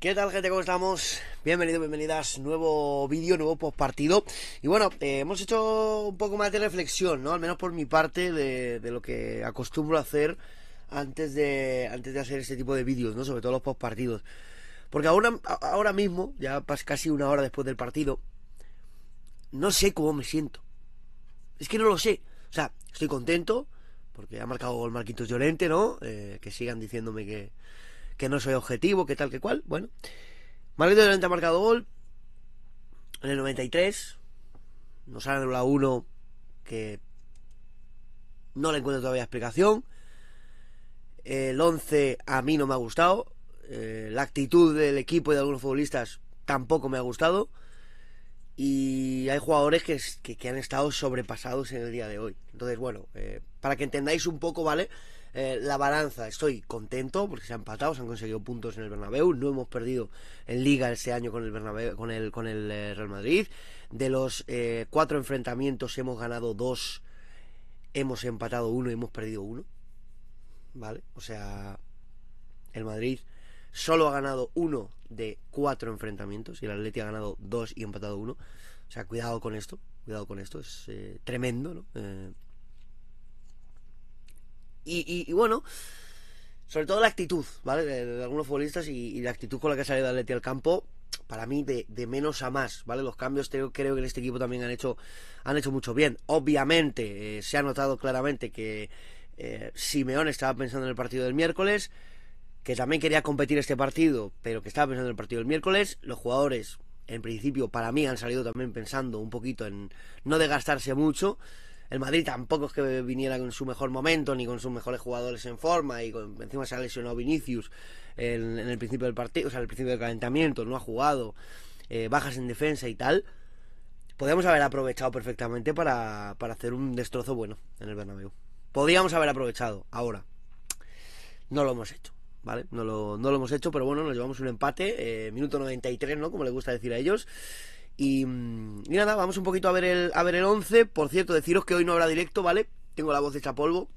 ¿Qué tal gente? ¿Cómo estamos? Bienvenidos, bienvenidas, nuevo vídeo, nuevo postpartido Y bueno, eh, hemos hecho un poco más de reflexión, ¿no? Al menos por mi parte, de, lo que acostumbro a hacer antes de, antes de hacer este tipo de vídeos, ¿no? Sobre todo los postpartidos Porque ahora, ahora mismo, ya casi una hora después del partido, no sé cómo me siento. Es que no lo sé. O sea, estoy contento, porque ha marcado gol Marquitos Llorente, ¿no? Eh, que sigan diciéndome que que no soy objetivo, que tal, que cual. Bueno, Marquito Llorente ha marcado gol en el 93. Nos han la uno que no le encuentro todavía explicación. El 11 a mí no me ha gustado. Eh, la actitud del equipo y de algunos futbolistas tampoco me ha gustado. Y hay jugadores que, han estado sobrepasados en el día de hoy. Entonces, bueno, eh, para que entendáis un poco, ¿vale? Eh, la balanza, estoy contento porque se han empatado, se han conseguido puntos en el Bernabéu, no hemos perdido en Liga este año con el Bernabéu, con el con el eh, Real Madrid. De los eh, cuatro enfrentamientos hemos ganado dos, hemos empatado uno y hemos perdido uno. ¿Vale? O sea, el Madrid solo ha ganado uno de cuatro enfrentamientos y el Atleti ha ganado dos y empatado uno. O sea, cuidado con esto, cuidado con esto, es tremendo, ¿no? y, bueno, sobre todo la actitud, ¿vale? De, algunos futbolistas y, la actitud con la que ha salido Atleti al campo, para mí de, menos a más, ¿vale? Los cambios creo, que en este equipo también han hecho, han hecho mucho bien. Obviamente, eh, se ha notado claramente que eh, Simeone Simeón estaba pensando en el partido del miércoles, que también quería competir este partido, pero que estaba pensando en el partido del miércoles. Los jugadores, en principio, para mí han salido también pensando un poquito en no desgastarse mucho. El Madrid tampoco es que viniera con su mejor momento, ni con sus mejores jugadores en forma, y con, encima se ha lesionado Vinicius en, el principio del partido, o sea, el principio del calentamiento, no ha jugado, eh, bajas en defensa y tal. Podríamos haber aprovechado perfectamente para, hacer un destrozo bueno en el Bernabéu. Podríamos haber aprovechado, ahora. No lo hemos hecho. ¿vale? No lo, hemos hecho, pero bueno, nos llevamos un empate, eh, minuto 93, ¿no? Como le gusta decir a ellos. Y, nada, vamos un poquito a ver el a ver el 11. Por cierto, deciros que hoy no habrá directo, ¿vale? Tengo la voz hecha polvo.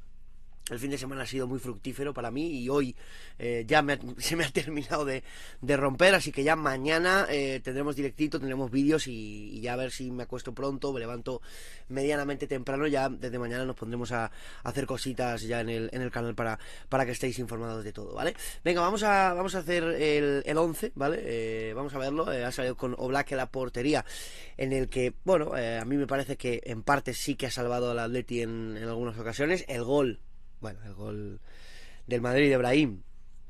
El fin de semana ha sido muy fructífero para mí y hoy eh, ya se me ha terminado de, romper, así que ya mañana eh, tendremos directito, tendremos vídeos y, ya a ver si me acuesto pronto, me levanto medianamente temprano, ya desde mañana nos pondremos a, hacer cositas ya en el, canal para, que estéis informados de todo, ¿vale? Venga, vamos a, vamos a hacer el, el 11, ¿vale? Eh, vamos a verlo, ha salido con Oblak la portería, en el que, bueno, a mí me parece que en parte sí que ha salvado al Atleti en algunas ocasiones, el gol bueno, el gol del Madrid de Brahim.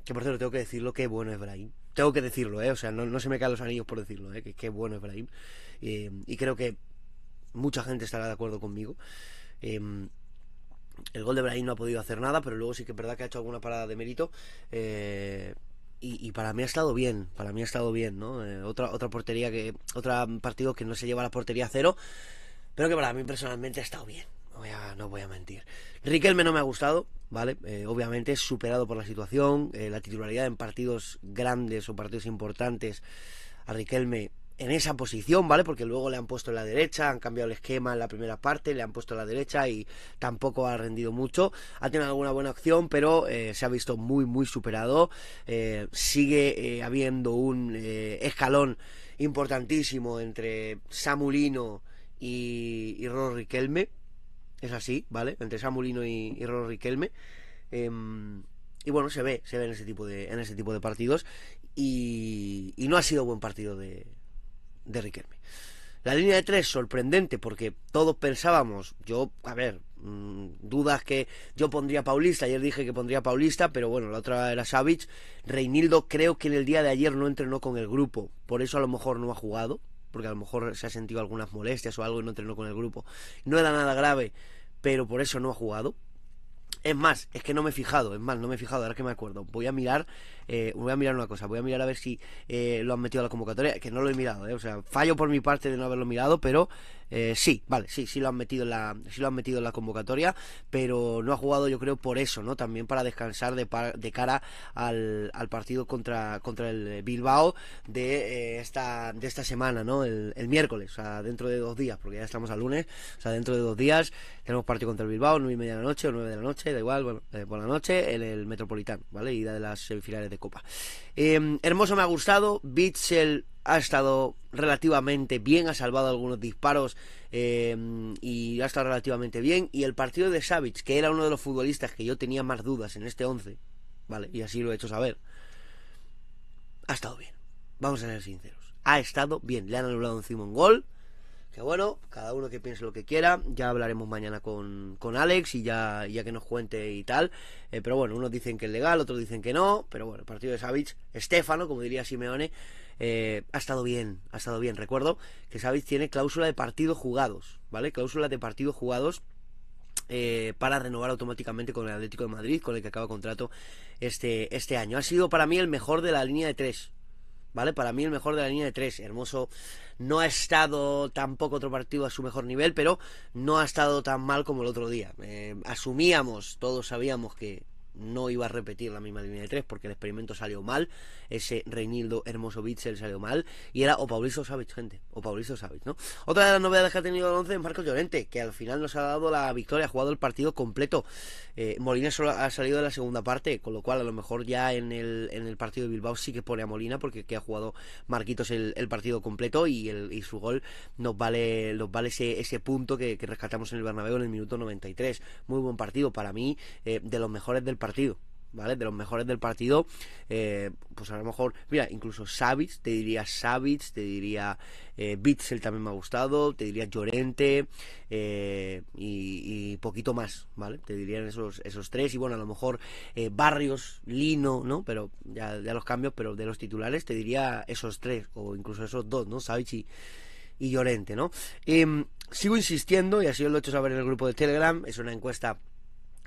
Que por cierto, tengo que decirlo, qué bueno es Brahim. Tengo que decirlo, ¿eh? O sea, no, se me caen los anillos por decirlo, ¿eh? Que qué bueno es Brahim. Eh, y creo que mucha gente estará de acuerdo conmigo. Em, el gol de Brahim no ha podido hacer nada, pero luego sí que es verdad que ha hecho alguna parada de mérito. Eh, y, para mí ha estado bien, para mí ha estado bien, ¿no? Eh, otra, otra portería que. otro partido que no se lleva la portería a cero, pero que para mí personalmente ha estado bien no voy a mentir. Riquelme no me ha gustado, ¿vale? obviamente eh, obviamente superado por la situación, eh, la titularidad en partidos grandes o partidos importantes a Riquelme en esa posición, ¿vale? Porque luego le han puesto en la derecha, han cambiado el esquema en la primera parte, le han puesto en la derecha y tampoco ha rendido mucho. Ha tenido alguna buena opción, pero eh, se ha visto muy, muy superado. sigue habiendo un escalón importantísimo entre Samulino y, y Riquelme es así, ¿vale? Entre Samulino y, y Riquelme. Em, y bueno, se ve, se ve en ese tipo de, en ese tipo de partidos. Y, no ha sido buen partido de, de Riquelme. La línea de tres, sorprendente, porque todos pensábamos, yo, a ver, mm, dudas que yo pondría Paulista, ayer dije que pondría Paulista, pero bueno, la otra era Savich. Reinildo creo que en el día de ayer no entrenó con el grupo, por eso a lo mejor no ha jugado, porque a lo mejor se ha sentido algunas molestias o algo y no entrenó con el grupo. No era nada grave, pero por eso no ha jugado. Es más, es que no me he fijado, es más, no me he fijado, ahora que me acuerdo. Voy a mirar eh, voy a mirar una cosa, voy a mirar a ver si eh, lo han metido a la convocatoria, que no lo he mirado, eh, o sea, fallo por mi parte de no haberlo mirado, pero sí, vale, sí, sí lo han metido en la, sí lo han metido en la convocatoria, pero no ha jugado yo creo por eso, ¿no? También para descansar de, cara al, partido contra, contra el Bilbao de esta de esta semana, ¿no? El, miércoles, o sea, dentro de dos días, porque ya estamos al lunes, o sea, dentro de dos días tenemos partido contra el Bilbao, nueve y media de la noche o nueve de la noche, da igual, bueno, por la noche, en el Metropolitano, ¿vale? Ida de las semifinales de copa. Em, hermoso me ha gustado. Bitzel ha estado relativamente bien, ha salvado algunos disparos em, y ha estado relativamente bien. Y el partido de Savage, que era uno de los futbolistas que yo tenía más dudas en este 11, ¿vale? Y así lo he hecho saber, ha estado bien. Vamos a ser sinceros. Ha estado bien. Le han anulado encima un gol. Que bueno, cada uno que piense lo que quiera. Ya hablaremos mañana con, Alex y ya, ya que nos cuente y tal. Eh, pero bueno, unos dicen que es legal, otros dicen que no. Pero bueno, el partido de Savic, Estefano, como diría Simeone, eh, ha estado bien, ha estado bien. Recuerdo que Savic tiene cláusula de partidos jugados, ¿vale? Cláusula de partidos jugados. Eh, para renovar automáticamente con el Atlético de Madrid, con el que acaba contrato este, este año. Ha sido para mí el mejor de la línea de tres, ¿vale? Para mí el mejor de la línea de tres. Hermoso no ha estado tampoco otro partido a su mejor nivel, pero no ha estado tan mal como el otro día. Eh, asumíamos, todos sabíamos que, no iba a repetir la misma línea de tres porque el experimento salió mal, ese Reinildo Hermoso Bitzel salió mal, y era o Paulizo Savic, gente, o Paulizo Savic, ¿no? Otra de las novedades que ha tenido el 11 es Marcos Llorente, que al final nos ha dado la victoria, ha jugado el partido completo. Eh, Molina solo ha salido de la segunda parte, con lo cual a lo mejor ya en el, en el partido de Bilbao sí que pone a Molina porque que ha jugado Marquitos el, partido completo y, el, y su gol nos vale, nos vale ese, ese punto que, rescatamos en el Bernabéu en el minuto 93. Muy buen partido para mí, eh, de los mejores del partido. ¿Vale? De los mejores del partido, eh, pues a lo mejor, mira, incluso Savic, te diría Savic, te diría eh, Bitzel también me ha gustado, te diría Llorente eh, y, poquito más, ¿vale? Te dirían esos, esos tres y bueno, a lo mejor eh, Barrios, Lino, ¿no? Pero ya, los cambios, pero de los titulares te diría esos tres o incluso esos dos, ¿no? Savic y, y Llorente, ¿no? Em, sigo insistiendo y así os lo he hecho saber en el grupo de Telegram, es una encuesta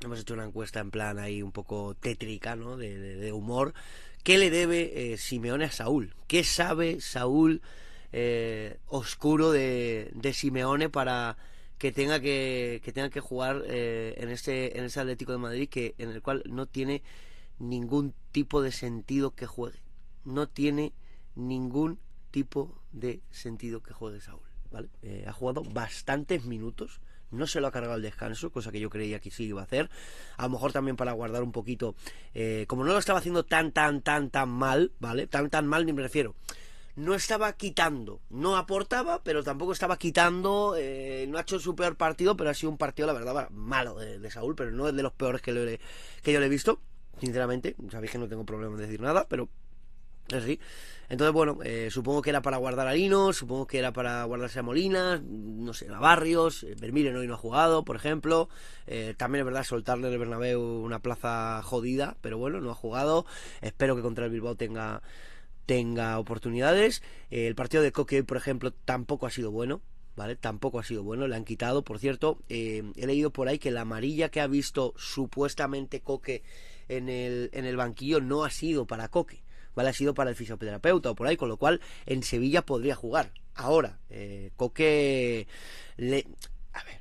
hemos hecho una encuesta en plan ahí un poco tétrica, ¿no? De, humor. ¿Qué le debe eh, Simeone a Saúl? ¿Qué sabe Saúl eh, oscuro de, Simeone para que tenga que, que tenga que jugar eh, en, este, en este Atlético de Madrid que, en el cual no tiene ningún tipo de sentido que juegue? No tiene ningún tipo de sentido que juegue Saúl. ¿vale? ha jugado bastantes minutos no se lo ha cargado el descanso, cosa que yo creía que sí iba a hacer. A lo mejor también para guardar un poquito, eh, como no lo estaba haciendo tan, tan, tan, tan mal, ¿vale? Tan, tan mal ni me refiero. No estaba quitando, no aportaba, pero tampoco estaba quitando. Eh, no ha hecho su peor partido, pero ha sido un partido, la verdad, malo de, Saúl, pero no es de los peores que, que yo le he visto sinceramente. Sabéis que no tengo problema en decir nada, pero entonces, bueno, eh, supongo que era para guardar a Lino, supongo que era para guardarse a Molinas, no sé, a Barrios, eh, Vermiren hoy no ha jugado, por ejemplo. Eh, también es verdad soltarle en el Bernabéu una plaza jodida, pero bueno, no ha jugado. Espero que contra el Bilbao tenga, tenga oportunidades. el partido de Coque hoy, por ejemplo, tampoco ha sido bueno. ¿Vale? Tampoco ha sido bueno, le han quitado. Por cierto, he leído por ahí que la amarilla que ha visto supuestamente Coque en el, en el banquillo no ha sido para Coque ¿vale? Ha sido para el fisioterapeuta o por ahí, con lo cual en Sevilla podría jugar. Ahora, eh, Coque le... A ver,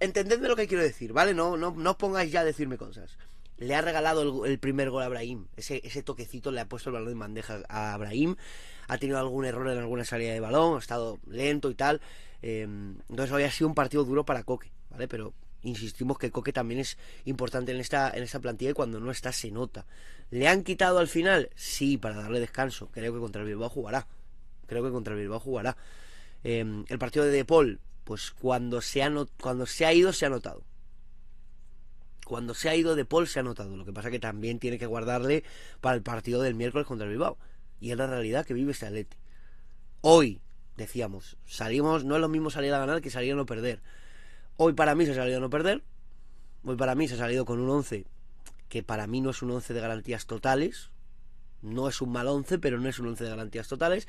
entendedme lo que quiero decir, ¿vale? No, no, no pongáis ya a decirme cosas le ha regalado el, primer gol a Abraham. Ese, toquecito le ha puesto el balón en bandeja a Abraham. Ha tenido algún error en alguna salida de balón, ha estado lento y tal. Eh, entonces hoy ha sido un partido duro para Coque, ¿vale? Pero insistimos que Coque también es importante en esta, en esta plantilla y cuando no está se nota. ¿Le han quitado al final? Sí, para darle descanso. Creo que contra el Bilbao jugará. Creo que contra el Bilbao jugará. Em, el partido de De Paul, pues cuando se, ha cuando se ha ido, se ha notado. Cuando se ha ido De Paul, se ha notado. Lo que pasa que también tiene que guardarle para el partido del miércoles contra el Bilbao. Y es la realidad que vive este Atleti. Hoy, decíamos, salimos, no es lo mismo salir a ganar que salir a no perder. Hoy para mí se ha salido a no perder. Hoy para mí se ha salido con un 11 que para mí no es un 11 de garantías totales. No es un mal 11, pero no es un 11 de garantías totales.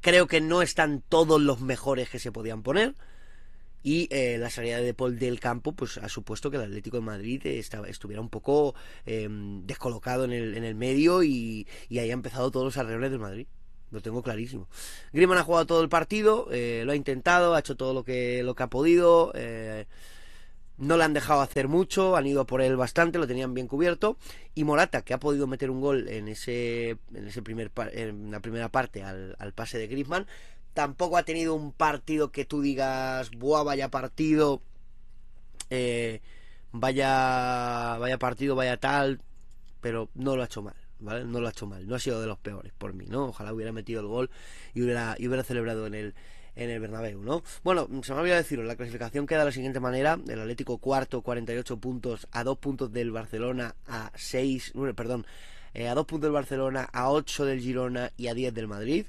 Creo que no están todos los mejores que se podían poner. Y eh, la salida de Paul del campo pues ha supuesto que el Atlético de Madrid estaba, estuviera un poco em, descolocado en el, medio y, y ahí empezado todos los arreglos del Madrid. Lo tengo clarísimo. Griezmann ha jugado todo el partido, eh, lo ha intentado, ha hecho todo lo que, lo que ha podido. Eh, no le han dejado hacer mucho, han ido por él bastante, lo tenían bien cubierto. Y Morata, que ha podido meter un gol en, ese, en, ese primer, en la primera parte al, pase de Griezmann, tampoco ha tenido un partido que tú digas, buah, vaya partido, eh, vaya, vaya partido, vaya tal, pero no lo ha hecho mal. ¿Vale? No lo ha hecho mal, no ha sido de los peores por mí, ¿no? Ojalá hubiera metido el gol y hubiera, y hubiera celebrado en el, en el Bernabéu, ¿no? Bueno, se me olvidó deciros, la clasificación queda de la siguiente manera, el Atlético cuarto, 48 puntos, a 2 puntos del Barcelona, a 6, perdón, eh, a 2 puntos del Barcelona, a 8 del Girona y a 10 del Madrid.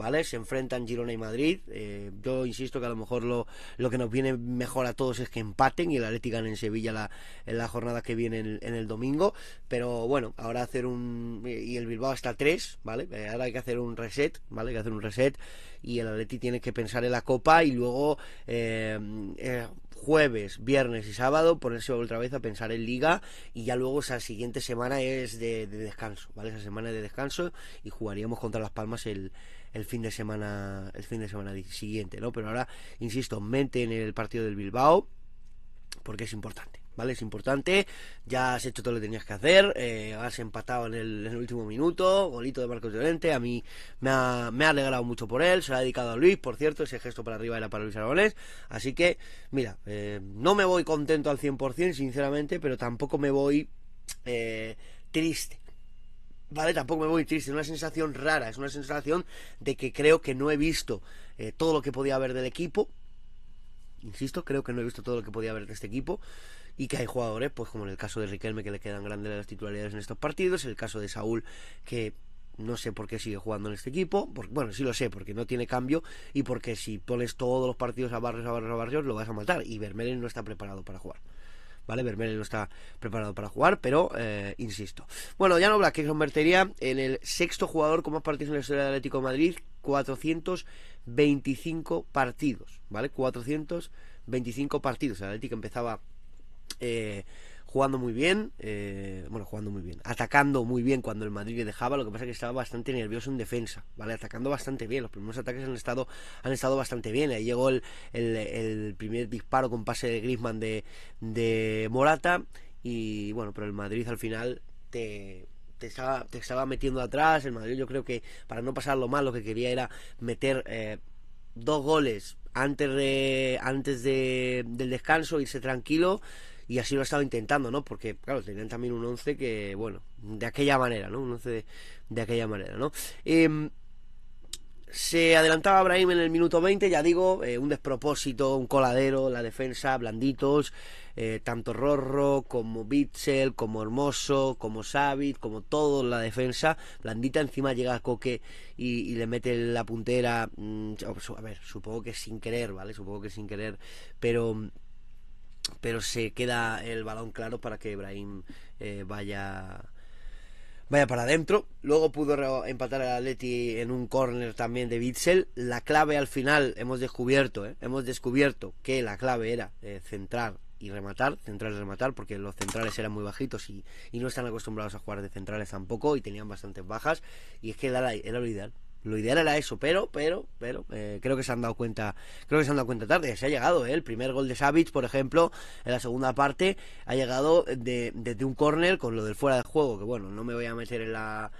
¿vale? Se enfrentan Girona y Madrid. Eh, yo insisto que a lo mejor lo, lo, que nos viene mejor a todos es que empaten y el Atlético en Sevilla la, en la jornada que viene en, el domingo. Pero bueno, ahora hacer un. Eh, y el Bilbao hasta tres ¿vale? Eh, ahora hay que hacer un reset, ¿vale? Hay que hacer un reset y el Atleti tiene que pensar en la Copa y luego jueves, viernes y sábado, ponerse otra vez a pensar en liga y ya luego esa siguiente semana es de, descanso, ¿vale? Esa semana de descanso y jugaríamos contra Las Palmas el, el fin de semana el fin de semana siguiente, ¿no? Pero ahora, insisto, mente en el partido del Bilbao porque es importante. ¿vale? Es importante. Ya has hecho todo lo que tenías que hacer. Eh, has empatado en el, último minuto. Golito de Marcos Llorente. A mí me ha, me ha alegrado mucho por él. Se lo ha dedicado a Luis, por cierto. Ese gesto para arriba era para Luis Aragonés. Así que, mira, eh, no me voy contento al 100%, sinceramente, pero tampoco me voy eh, triste. ¿vale? Tampoco me voy triste, es una sensación rara, es una sensación de que creo que no he visto todo lo que podía haber del equipo. Insisto, creo que no he visto todo lo que podía haber de este equipo y que hay jugadores, pues como en el caso de Riquelme, que le quedan grandes las titularidades en estos partidos, el caso de Saúl, que no sé por qué sigue jugando en este equipo, porque, bueno, sí lo sé, porque no tiene cambio y porque si pones todos los partidos a barrios, a barrios, a barrios, lo vas a matar y Vermelen no está preparado para jugar. ¿vale? Vermeer no está preparado para jugar, pero eh, insisto. Bueno, ya no habla, que convertiría en el sexto jugador con más partidos en la historia del Atlético de Madrid, 425 partidos, ¿vale? 425 partidos. El Atlético empezaba eh, jugando muy bien, eh, bueno, jugando muy bien, atacando muy bien cuando el Madrid le dejaba, lo que pasa es que estaba bastante nervioso en defensa, ¿vale? Atacando bastante bien, los primeros ataques han estado, han estado bastante bien, ahí llegó el, primer disparo con pase de Griezmann de, Morata y bueno, pero el Madrid al final te, estaba, te estaba metiendo atrás, el Madrid yo creo que para no pasarlo mal lo que quería era meter eh, dos goles antes de antes de, del descanso, irse tranquilo y así lo he estado intentando, ¿no? Porque, claro, tenían también un 11 que, bueno, de aquella manera, ¿no? Un 11 de, aquella manera, ¿no? Em, se adelantaba Abraham en el minuto 20, ya digo, eh, un despropósito, un coladero, la defensa, blanditos, eh, tanto Rorro como Bitzel, como Hermoso, como Savit, como todo la defensa, blandita encima llega a Coque y, y, le mete la puntera, mm, a ver, supongo que sin querer, ¿vale? Supongo que sin querer, pero pero se queda el balón claro para que Ibrahim eh, vaya vaya para adentro. Luego pudo empatar a Atleti en un córner también de Witzel La clave al final hemos descubierto, eh, hemos descubierto que la clave era eh, centrar y rematar, central y rematar, porque los centrales eran muy bajitos y, y, no están acostumbrados a jugar de centrales tampoco y tenían bastantes bajas. Y es que era, era lo lo ideal era eso, pero, pero, pero, eh, creo que se han dado cuenta, creo que se han dado cuenta tarde, se ha llegado, eh. el primer gol de Savic, por ejemplo, en la segunda parte, ha llegado desde de, un córner con lo del fuera de juego, que bueno, no me voy a meter en la,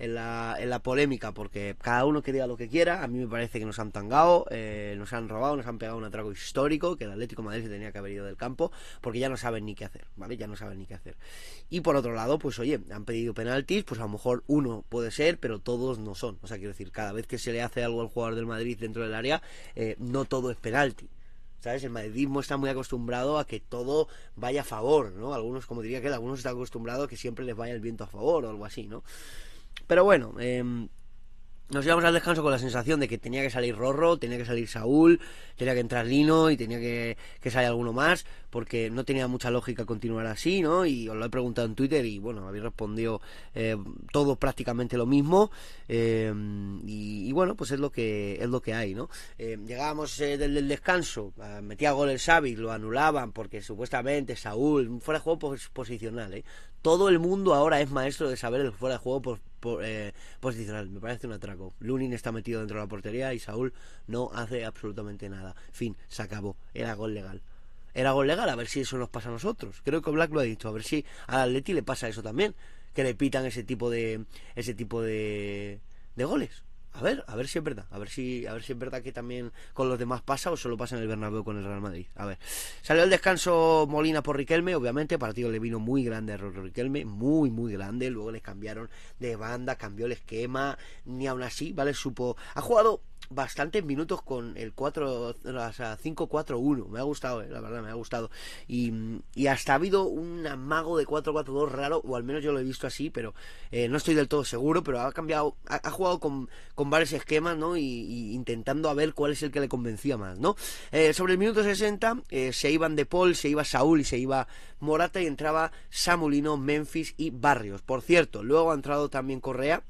en la, en la polémica, porque cada uno que diga lo que quiera, a mí me parece que nos han tangado, eh, nos han robado, nos han pegado un atraco histórico, que el Atlético Madrid se tenía que haber ido del campo, porque ya no saben ni qué hacer, ¿vale? Ya no saben ni qué hacer. Y por otro lado, pues oye, han pedido penaltis, pues a lo mejor uno puede ser, pero todos no son. O sea, quiero decir, cada vez que se le hace algo al jugador del Madrid dentro del área, eh, no todo es penalti. ¿Sabes? El madridismo está muy acostumbrado a que todo vaya a favor, ¿no? Algunos, como diría que algunos están acostumbrados a que siempre les vaya el viento a favor o algo así, ¿no? Pero bueno, em, nos íbamos al descanso con la sensación de que tenía que salir Rorro, tenía que salir Saúl, tenía que entrar Lino y tenía que, salir alguno más, porque no tenía mucha lógica continuar así, ¿no? Y os lo he preguntado en Twitter y bueno, habéis respondido todo eh, todos prácticamente lo mismo. Em, y, bueno, pues es lo que es lo que hay, ¿no? Em, llegábamos eh, del, el descanso, ah, metía gol el Xavi, lo anulaban porque supuestamente Saúl, fuera de juego posicional, ¿eh? Todo el mundo ahora es maestro de saber el fuera de juego posicional, por, eh, Me parece un atraco. Lunin está metido dentro de la portería y Saúl no hace absolutamente nada. Fin, se acabó. Era gol legal. Era gol legal, a ver si eso nos pasa a nosotros. Creo que Black lo ha dicho, a ver si al Atleti le pasa eso también. Que le pitan ese tipo de, ese tipo de, de goles. A ver, a ver si es verdad, a ver si, a ver si es verdad que también con los demás pasa o solo pasa en el Bernabéu con el Real Madrid. A ver, salió el descanso Molina por Riquelme, obviamente, partido le vino muy grande a Riquelme, muy, muy grande. Luego les cambiaron de banda, cambió el esquema, ni aún así, ¿vale? Supo, ha jugado bastantes minutos con el 4, o 5-4-1. Me ha gustado, eh, la verdad, me ha gustado. Y, hasta ha habido un amago de 4-4-2 raro, o al menos yo lo he visto así, pero eh, no estoy del todo seguro. Pero ha cambiado, ha, jugado con, con, varios esquemas, ¿no? Y, intentando a ver cuál es el que le convencía más, ¿no? Eh, sobre el minuto 60 se iban De Paul, se iba Saúl y se iba Morata y entraba Samulino, Memphis y Barrios. Por cierto, luego ha entrado también Correa.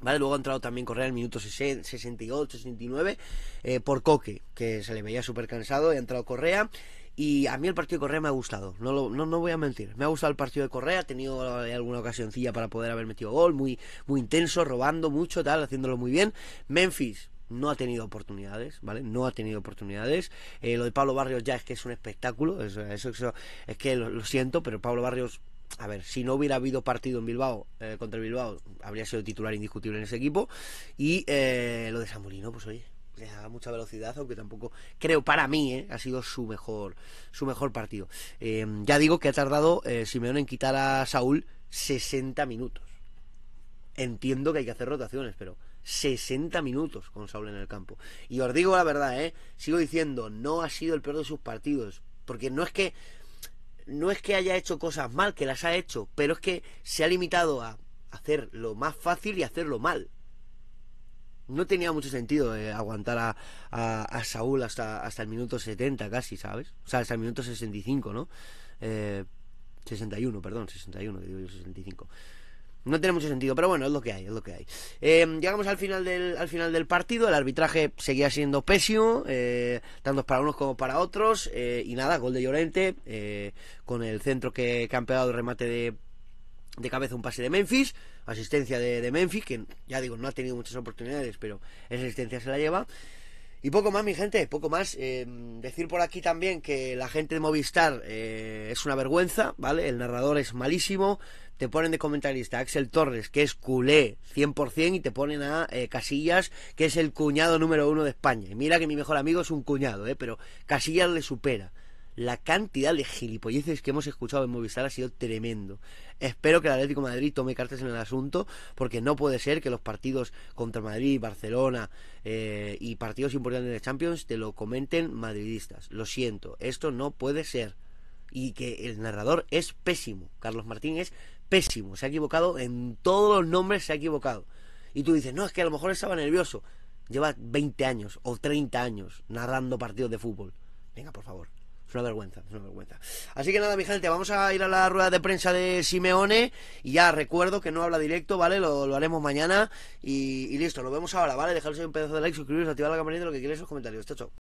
Vale, luego ha entrado también Correa en el minuto 68, 69 eh, por Coque, que se le veía súper cansado, y ha entrado Correa. Y a mí el partido de Correa me ha gustado, no, no, voy a mentir. Me ha gustado el partido de Correa, ha tenido eh, alguna ocasioncilla para poder haber metido gol, muy, muy intenso, robando mucho, tal, haciéndolo muy bien. Memphis, no ha tenido oportunidades, ¿vale? No ha tenido oportunidades. Eh, lo de Pablo Barrios ya es que es un espectáculo, eso, eso, es que lo, siento, pero Pablo Barrios a ver, si no hubiera habido partido en Bilbao eh, contra el Bilbao, habría sido titular indiscutible en ese equipo. Y eh, lo de Zamorino, pues oye, da mucha velocidad, aunque tampoco creo para mí eh, ha sido su mejor su mejor partido. ya digo que ha tardado Simeone Simeón en quitar a Saúl 60 minutos. Entiendo que hay que hacer rotaciones, pero 60 minutos con Saúl en el campo. Y os digo la verdad, sigo diciendo, no ha sido el peor de sus partidos, porque no es que no es que haya hecho cosas mal, que las ha hecho, pero es que se ha limitado a hacer lo más fácil y hacerlo mal. No tenía mucho sentido eh, aguantar a, Saúl hasta, hasta el minuto 70 casi, ¿sabes? O sea, hasta el minuto 65, ¿no? Eh, 61, perdón, 61, que digo yo 65. No tiene mucho sentido, pero bueno, es lo que hay, es lo que hay. Eh, llegamos al final, del, al final del partido, el arbitraje seguía siendo pésimo, eh, tanto para unos como para otros, eh, y nada, gol de Llorente, con el centro que, que han pegado, remate de, de cabeza un pase de Memphis, asistencia de, de Memphis, que ya digo, no ha tenido muchas oportunidades, pero esa asistencia se la lleva. Y poco más, mi gente, poco más. Em, decir por aquí también que la gente de Movistar eh, es una vergüenza, ¿vale? El narrador es malísimo. Te ponen de comentarista a Axel Torres, que es culé 100%, y te ponen a eh, Casillas, que es el cuñado número uno de España. mira que mi mejor amigo es un cuñado, ¿eh? Pero Casillas le supera la cantidad de gilipolleces que hemos escuchado en Movistar ha sido tremendo. Espero que el Atlético Madrid tome cartas en el asunto, porque no puede ser que los partidos contra Madrid, Barcelona eh, y partidos importantes de Champions te lo comenten madridistas. Lo siento, esto no puede ser. Y que el narrador es pésimo. Carlos Martín es pésimo. Se ha equivocado en todos los nombres, se ha equivocado. Y tú dices, no, es que a lo mejor estaba nervioso. Lleva 20 años o 30 años narrando partidos de fútbol. Venga, por favor. Es una vergüenza, es una vergüenza. Así que nada, mi gente, vamos a ir a la rueda de prensa de Simeone. Y ya recuerdo que no habla directo, ¿vale? Lo, haremos mañana. Y, listo, lo vemos ahora, ¿vale? Dejaros un pedazo de like, suscribiros, activar la campanita, lo que queréis en los comentarios. Chao, chao.